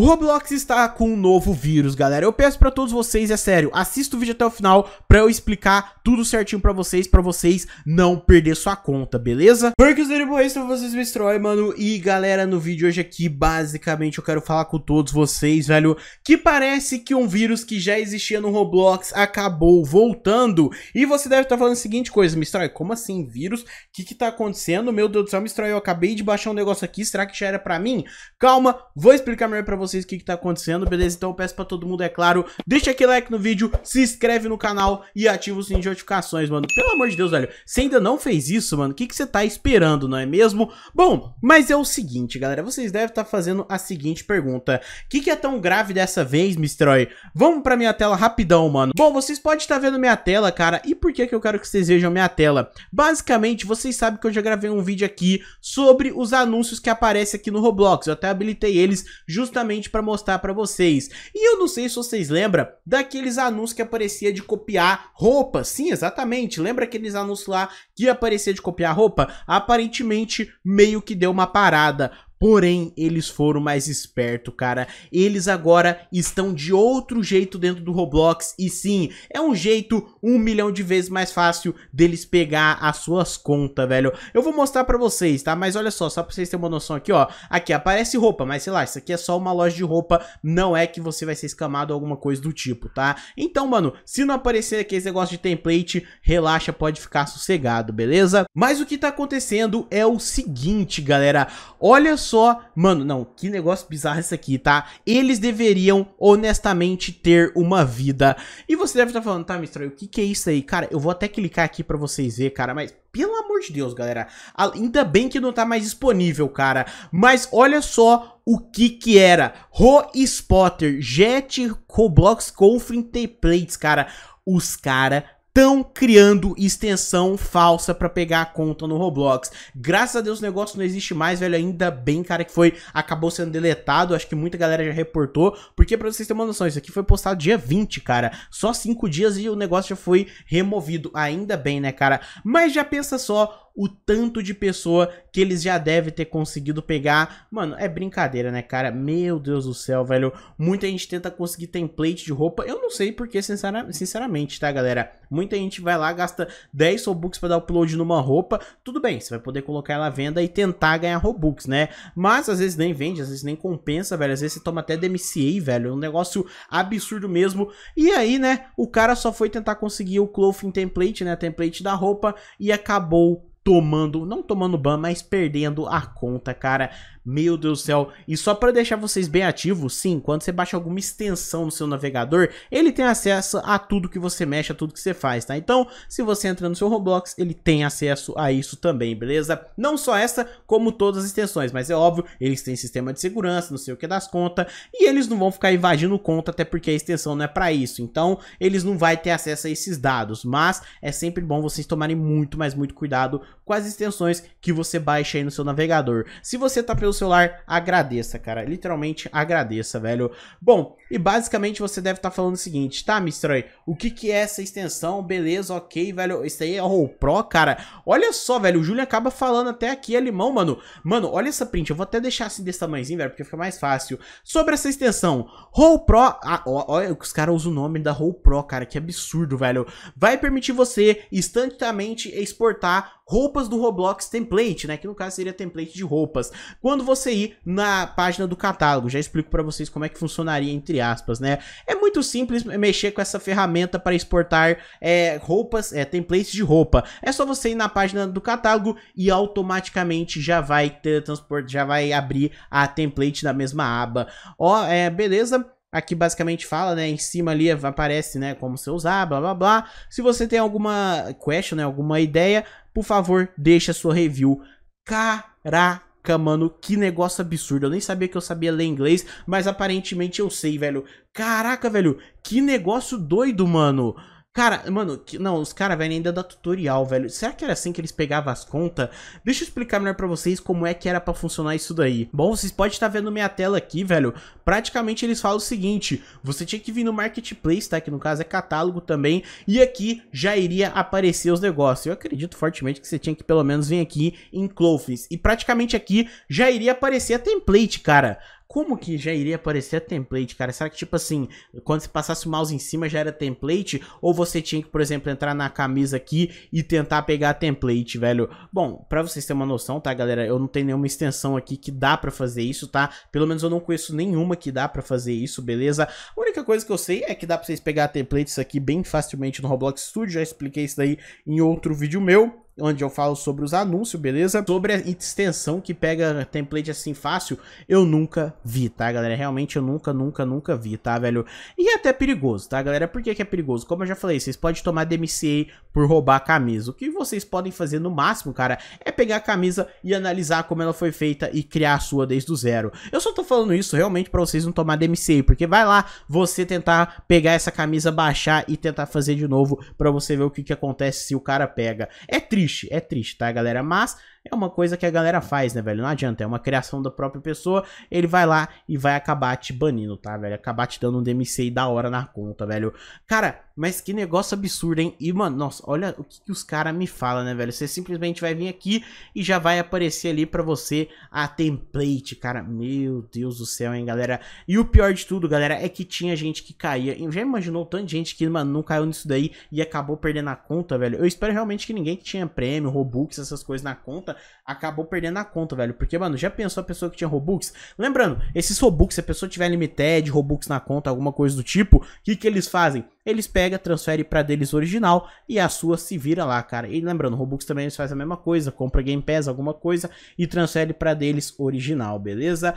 O Roblox está com um novo vírus, galera. Eu peço para todos vocês, é sério, assista o vídeo até o final para eu explicar tudo certinho para vocês, para vocês não perder sua conta, beleza? Porque os Deriboys para vocês me destrói, mano. E galera, no vídeo hoje aqui, basicamente eu quero falar com todos vocês, velho, que parece que um vírus que já existia no Roblox acabou voltando. E você deve estar falando a seguinte coisa, Mistrói, como assim vírus? O que que tá acontecendo? Meu Deus do céu, Mistrói, eu acabei de baixar um negócio aqui, será que já era para mim? Calma, vou explicar melhor para vocês vocês o que, que tá acontecendo, beleza? Então eu peço pra todo mundo, é claro, deixa aquele like no vídeo, se inscreve no canal e ativa o sininho de notificações, mano. Pelo amor de Deus, velho, você ainda não fez isso, mano, o que, que você tá esperando, não é mesmo? Bom, mas é o seguinte, galera, vocês devem estar tá fazendo a seguinte pergunta. O que, que é tão grave dessa vez, Mistroy? Vamos pra minha tela rapidão, mano. Bom, vocês podem estar tá vendo minha tela, cara, e por que que eu quero que vocês vejam minha tela? Basicamente, vocês sabem que eu já gravei um vídeo aqui sobre os anúncios que aparecem aqui no Roblox. Eu até habilitei eles justamente justamente para mostrar para vocês. E eu não sei se vocês lembram daqueles anúncios que aparecia de copiar roupa. Sim, exatamente. Lembra aqueles anúncios lá que aparecia de copiar roupa? Aparentemente meio que deu uma parada Porém, eles foram mais espertos, cara. Eles agora estão de outro jeito dentro do Roblox. E sim, é um jeito um milhão de vezes mais fácil deles pegar as suas contas, velho. Eu vou mostrar pra vocês, tá? Mas olha só, só pra vocês terem uma noção aqui, ó. Aqui aparece roupa, mas sei lá, isso aqui é só uma loja de roupa. Não é que você vai ser escamado ou alguma coisa do tipo, tá? Então, mano, se não aparecer aqui esse negócio de template, relaxa, pode ficar sossegado, beleza? Mas o que tá acontecendo é o seguinte, galera. Olha só só. Mano, não, que negócio bizarro isso aqui, tá? Eles deveriam, honestamente, ter uma vida. E você deve estar tá falando, tá, Mistral, o que, que é isso aí? Cara, eu vou até clicar aqui pra vocês verem, cara, mas pelo amor de Deus, galera. Ainda bem que não tá mais disponível, cara. Mas olha só o que que era. Ro Spotter, Jet, Roblox, Conflict Plates, cara. Os cara estão criando extensão falsa para pegar a conta no Roblox. Graças a Deus o negócio não existe mais, velho, ainda bem, cara, que foi acabou sendo deletado, acho que muita galera já reportou, porque para vocês terem uma noção, isso aqui foi postado dia 20, cara. Só 5 dias e o negócio já foi removido. Ainda bem, né, cara? Mas já pensa só o tanto de pessoa que eles já devem ter conseguido pegar. Mano, é brincadeira, né, cara? Meu Deus do céu, velho. Muita gente tenta conseguir template de roupa. Eu não sei porque, sinceramente, tá, galera? Muita gente vai lá, gasta 10 Robux para dar upload numa roupa. Tudo bem, você vai poder colocar ela à venda e tentar ganhar Robux, né? Mas às vezes nem vende, às vezes nem compensa, velho. Às vezes você toma até DMCA, velho. É um negócio absurdo mesmo. E aí, né, o cara só foi tentar conseguir o clothing template, né? Template da roupa e acabou tomando, não tomando ban, mas perdendo a conta, cara. Meu Deus do céu. E só para deixar vocês bem ativos, sim, quando você baixa alguma extensão no seu navegador, ele tem acesso a tudo que você mexe, a tudo que você faz, tá? Então, se você entra no seu Roblox, ele tem acesso a isso também, beleza? Não só essa, como todas as extensões, mas é óbvio, eles têm sistema de segurança, não sei o que das contas, e eles não vão ficar invadindo conta, até porque a extensão não é para isso. Então, eles não vão ter acesso a esses dados, mas é sempre bom vocês tomarem muito, mas muito cuidado com as extensões que você baixa aí no seu navegador. Se você tá pelo pelo celular, agradeça, cara. Literalmente agradeça, velho. Bom, e basicamente você deve estar tá falando o seguinte, tá, Mistroy? O que que é essa extensão? Beleza, ok, velho. Isso aí é o Pro, cara. Olha só, velho. O Júlio acaba falando até aqui, alemão, é limão, mano. Mano, olha essa print. Eu vou até deixar assim desse tamanhozinho, velho, porque fica mais fácil. Sobre essa extensão, Roll Pro... Ah, olha que os caras usam o nome da Roll Pro, cara. Que absurdo, velho. Vai permitir você instantaneamente exportar roupas do Roblox template, né? Que no caso seria template de roupas. Quando você ir na página do catálogo, já explico para vocês como é que funcionaria, entre aspas, né? É muito simples mexer com essa ferramenta para exportar é, roupas, é, templates de roupa. É só você ir na página do catálogo e automaticamente já vai ter transporte, já vai abrir a template na mesma aba. Ó, é, beleza? Aqui basicamente fala, né, em cima ali aparece, né, como você usar, blá blá blá. Se você tem alguma question, né, alguma ideia, por favor, deixa sua review. Caraca, mano, que negócio absurdo. Eu nem sabia que eu sabia ler inglês, mas aparentemente eu sei, velho. Caraca, velho, que negócio doido, mano. Cara, mano, que, não, os caras, velho, ainda dá tutorial, velho. Será que era assim que eles pegavam as contas? Deixa eu explicar melhor pra vocês como é que era pra funcionar isso daí. Bom, vocês podem estar vendo minha tela aqui, velho. Praticamente eles falam o seguinte, você tinha que vir no Marketplace, tá? Que no caso é catálogo também. E aqui já iria aparecer os negócios. Eu acredito fortemente que você tinha que pelo menos vir aqui em Clothes. E praticamente aqui já iria aparecer a template, cara como que já iria aparecer a template, cara? Será que, tipo assim, quando você passasse o mouse em cima já era template? Ou você tinha que, por exemplo, entrar na camisa aqui e tentar pegar a template, velho? Bom, pra vocês terem uma noção, tá, galera? Eu não tenho nenhuma extensão aqui que dá pra fazer isso, tá? Pelo menos eu não conheço nenhuma que dá pra fazer isso, beleza? A única coisa que eu sei é que dá pra vocês pegar templates aqui bem facilmente no Roblox Studio. Já expliquei isso daí em outro vídeo meu onde eu falo sobre os anúncios, beleza? Sobre a extensão que pega template assim fácil, eu nunca vi, tá, galera? Realmente eu nunca, nunca, nunca vi, tá, velho? E é até perigoso, tá, galera? Por que, que é perigoso? Como eu já falei, vocês podem tomar DMCA por roubar a camisa. O que vocês podem fazer no máximo, cara, é pegar a camisa e analisar como ela foi feita e criar a sua desde o zero. Eu só tô falando isso realmente para vocês não tomar DMCA, porque vai lá você tentar pegar essa camisa, baixar e tentar fazer de novo para você ver o que, que acontece se o cara pega. É triste triste, é triste, tá, galera? Mas é uma coisa que a galera faz, né, velho? Não adianta, é uma criação da própria pessoa. Ele vai lá e vai acabar te banindo, tá, velho? Acabar te dando um DMCI da hora na conta, velho. Cara, mas que negócio absurdo, hein? E, mano, nossa, olha o que, que os caras me falam, né, velho? Você simplesmente vai vir aqui e já vai aparecer ali pra você a template, cara. Meu Deus do céu, hein, galera? E o pior de tudo, galera, é que tinha gente que caía. Já imaginou tanto de gente que, mano, não caiu nisso daí e acabou perdendo a conta, velho? Eu espero realmente que ninguém que tinha prêmio, Robux, essas coisas na conta conta, acabou perdendo a conta, velho. Porque, mano, já pensou a pessoa que tinha Robux? Lembrando, esses Robux, se a pessoa tiver Limited, Robux na conta, alguma coisa do tipo, o que, que eles fazem? Eles pegam, transferem para deles original e a sua se vira lá, cara. E lembrando, Robux também eles fazem a mesma coisa, compra Game Pass, alguma coisa e transfere para deles original, beleza?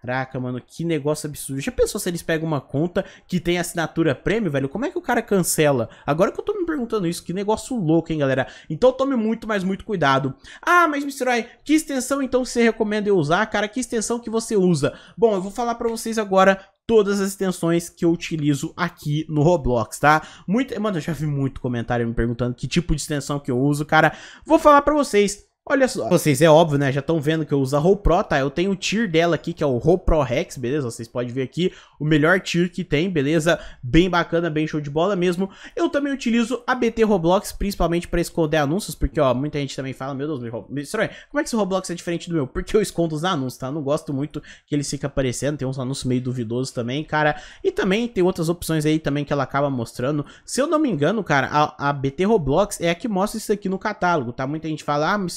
Caraca, mano, que negócio absurdo. Já pensou se eles pegam uma conta que tem assinatura prêmio, velho? Como é que o cara cancela? Agora que eu tô me perguntando isso, que negócio louco, hein, galera? Então tome muito, mas muito cuidado. Ah, mas Misturai, que extensão então você recomenda eu usar? Cara, que extensão que você usa? Bom, eu vou falar pra vocês agora todas as extensões que eu utilizo aqui no Roblox, tá? Muito, mano, eu já vi muito comentário me perguntando que tipo de extensão que eu uso, cara. Vou falar pra vocês Olha só. Vocês, é óbvio, né? Já estão vendo que eu uso a Roll Pro, tá? Eu tenho o tier dela aqui, que é o Roll Pro Rex, beleza? Vocês podem ver aqui o melhor tier que tem, beleza? Bem bacana, bem show de bola mesmo. Eu também utilizo a BT Roblox, principalmente pra esconder anúncios, porque, ó, muita gente também fala, meu Deus, meu, me como é que esse Roblox é diferente do meu? Porque eu escondo os anúncios, tá? Eu não gosto muito que eles fiquem aparecendo, tem uns anúncios meio duvidosos também, cara. E também tem outras opções aí também que ela acaba mostrando. Se eu não me engano, cara, a, a BT Roblox é a que mostra isso aqui no catálogo, tá? Muita gente fala, ah, me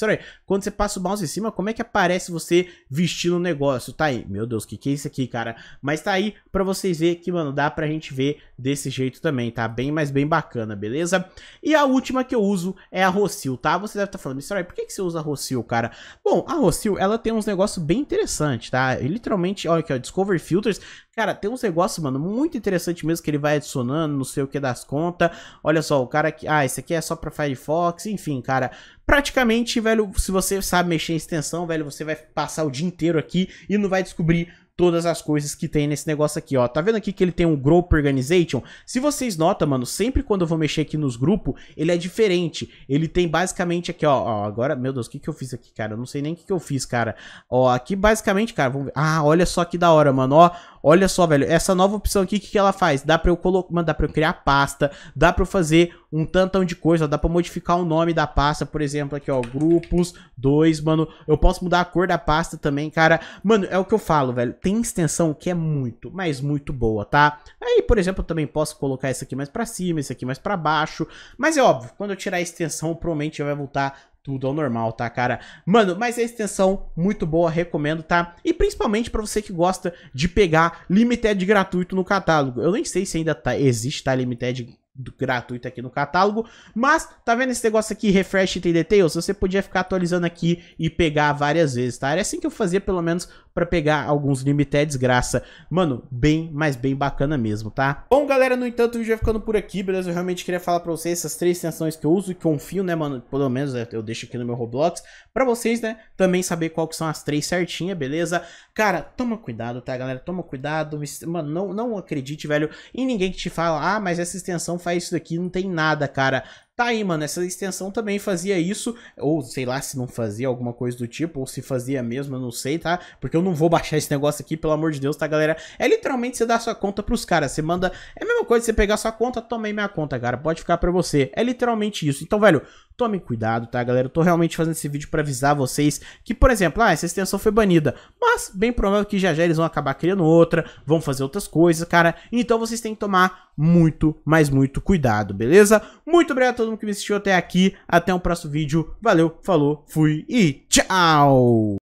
quando você passa o mouse em cima, como é que aparece você vestindo o negócio? Tá aí. Meu Deus, o que, que é isso aqui, cara? Mas tá aí pra vocês verem que, mano, dá pra gente ver desse jeito também, tá? Bem, mas bem bacana, beleza? E a última que eu uso é a Rossil, tá? Você deve estar tá falando, Mr. por que, que você usa a Rossil, cara? Bom, a Rossil, ela tem uns negócios bem interessantes, tá? E, literalmente, olha aqui, ó, Discover Filters. Cara, tem uns negócios, mano, muito interessante mesmo que ele vai adicionando, não sei o que das contas. Olha só, o cara que. Ah, esse aqui é só pra Firefox, enfim, cara. Praticamente, velho, se você sabe mexer em extensão, velho, você vai passar o dia inteiro aqui e não vai descobrir todas as coisas que tem nesse negócio aqui, ó. Tá vendo aqui que ele tem um Group Organization? Se vocês notam, mano, sempre quando eu vou mexer aqui nos grupos, ele é diferente. Ele tem basicamente aqui, ó, ó agora, meu Deus, o que que eu fiz aqui, cara? Eu não sei nem o que que eu fiz, cara. Ó, aqui basicamente, cara, vamos ver. Ah, olha só que da hora, mano, ó. Olha só, velho, essa nova opção aqui, o que, que ela faz? Dá pra eu colocar, mano, dá pra eu criar pasta, dá pra eu fazer um tantão de coisa, ó, dá pra modificar o nome da pasta, por exemplo, aqui, ó, grupos, dois, mano, eu posso mudar a cor da pasta também, cara, mano, é o que eu falo, velho, tem extensão que é muito, mas muito boa, tá? Aí, por exemplo, eu também posso colocar essa aqui mais pra cima, esse aqui mais pra baixo, mas é óbvio, quando eu tirar a extensão, provavelmente já vai voltar tudo ao normal, tá, cara? Mano, mas a extensão muito boa, recomendo, tá? E principalmente para você que gosta de pegar Limited gratuito no catálogo. Eu nem sei se ainda tá, existe, tá, Limited gratuito aqui no catálogo, mas tá vendo esse negócio aqui, Refresh Item Details? Você podia ficar atualizando aqui e pegar várias vezes, tá? Era assim que eu fazia pelo menos para pegar alguns limiteds graça. Mano, bem, mas bem bacana mesmo, tá? Bom, galera, no entanto, o vídeo vai ficando por aqui, beleza? Eu realmente queria falar pra vocês essas três extensões que eu uso e confio, né, mano? Pelo menos é, eu deixo aqui no meu Roblox. Pra vocês, né, também saber qual que são as três certinhas, beleza? Cara, toma cuidado, tá, galera? Toma cuidado. Mano, não, não acredite, velho, em ninguém que te fala, ah, mas essa extensão faz isso daqui, não tem nada, cara. Tá aí, mano, essa extensão também fazia isso, ou sei lá se não fazia alguma coisa do tipo, ou se fazia mesmo, eu não sei, tá? Porque eu não vou baixar esse negócio aqui, pelo amor de Deus, tá, galera? É literalmente você dar sua conta pros caras, você manda... É a mesma coisa você pegar sua conta, tomei minha conta, cara, pode ficar pra você. É literalmente isso. Então, velho, tomem cuidado, tá, galera? Eu tô realmente fazendo esse vídeo para avisar vocês que, por exemplo, ah, essa extensão foi banida, mas bem provável que já já eles vão acabar criando outra, vão fazer outras coisas, cara. Então vocês têm que tomar muito, mas muito cuidado, beleza? Muito obrigado a todo mundo que me assistiu até aqui. Até o um próximo vídeo. Valeu, falou, fui e tchau!